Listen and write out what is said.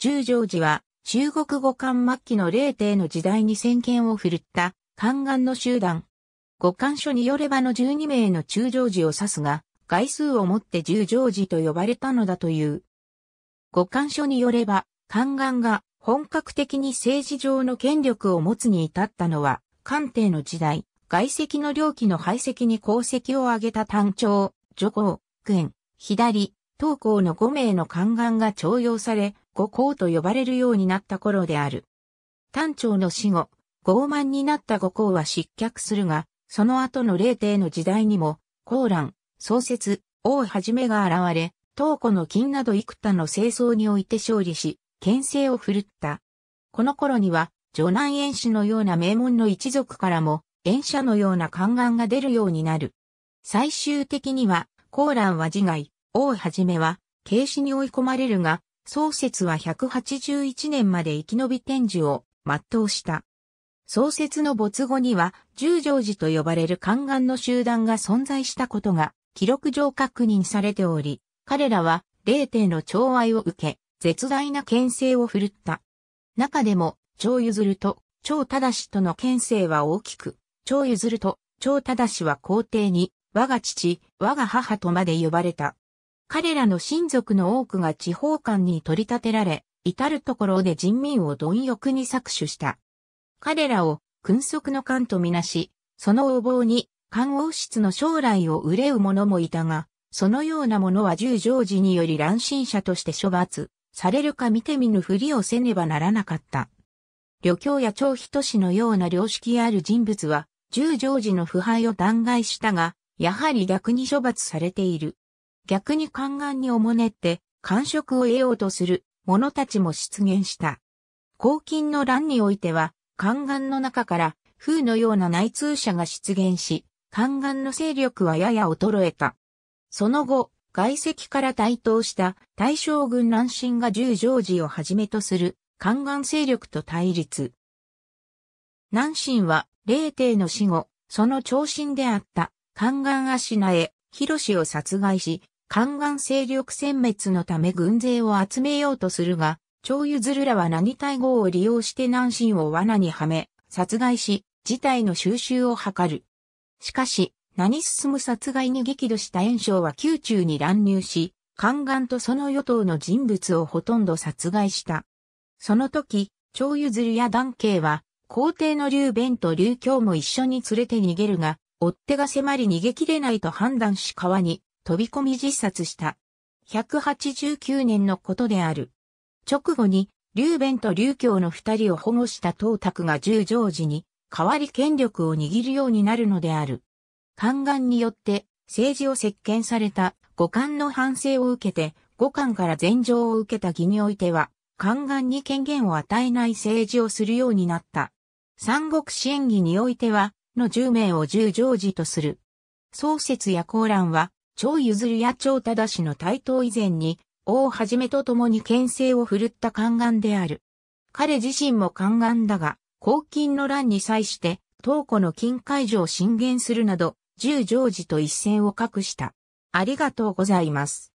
十条寺は中国五漢末期の霊帝の時代に先見を振るった宦官の集団。五漢書によればの12名の中条寺を指すが、外数をもって十条寺と呼ばれたのだという。五漢書によれば、宦官が本格的に政治上の権力を持つに至ったのは、官帝の時代、外籍の領旗の排斥に功績を挙げた単調、女皇、軍、左、東皇の5名の宦官が徴用され、五孔と呼ばれるようになった頃である。丹長の死後、傲慢になった五孔は失脚するが、その後の霊帝の時代にも、高ン創設、王はじめが現れ、東湖の金など幾多の清掃において勝利し、牽制を振るった。この頃には、女南演氏のような名門の一族からも、演者のような宦官が出るようになる。最終的には、高ンは自害、王はじめは、軽視に追い込まれるが、創設は181年まで生き延び天寿を全うした。創設の没後には、十条寺と呼ばれる宦官の集団が存在したことが、記録上確認されており、彼らは、霊帝の寵愛を受け、絶大な牽制を振るった。中でも、長譲ると、長忠氏との牽制は大きく、長譲ると、長忠氏は皇帝に、我が父、我が母とまで呼ばれた。彼らの親族の多くが地方官に取り立てられ、至るところで人民を貪欲に搾取した。彼らを、君側の官とみなし、その横暴に、官王室の将来を憂う者もいたが、そのような者は十条時により乱心者として処罰、されるか見て見ぬふりをせねばならなかった。旅教や長人氏のような良識ある人物は、十条時の腐敗を弾劾したが、やはり逆に処罰されている。逆に宦官におもねって、官職を得ようとする者たちも出現した。黄金の乱においては、宦官の中から風のような内通者が出現し、宦官の勢力はやや衰えた。その後、外籍から台頭した大将軍乱心が十条寺をはじめとする宦官勢力と対立。南進は、霊帝の死後、その長身であった宦官足名へ、広氏を殺害し、宦官勢力殲滅のため軍勢を集めようとするが、張譲らは何対号を利用して南進を罠にはめ、殺害し、事態の収拾を図る。しかし、何進む殺害に激怒した炎章は宮中に乱入し、宦官とその与党の人物をほとんど殺害した。その時、張譲や男慶は、皇帝の劉弁と劉京も一緒に連れて逃げるが、追っ手が迫り逃げ切れないと判断し川に飛び込み自殺した。189年のことである。直後に、劉弁と劉教の二人を保護した董卓が十条時に、代わり権力を握るようになるのである。宦官によって政治を席巻された五官の反省を受けて、五官から禅譲を受けた義においては、宦官に権限を与えない政治をするようになった。三国支援義においては、の十名を十条時とする。創設や公覧は、超譲るや張忠氏の台頭以前に、王はじめと共に牽制を振るった宦官である。彼自身も宦官だが、黄金の乱に際して、東湖の近海上を進言するなど、十条寺と一線を画した。ありがとうございます。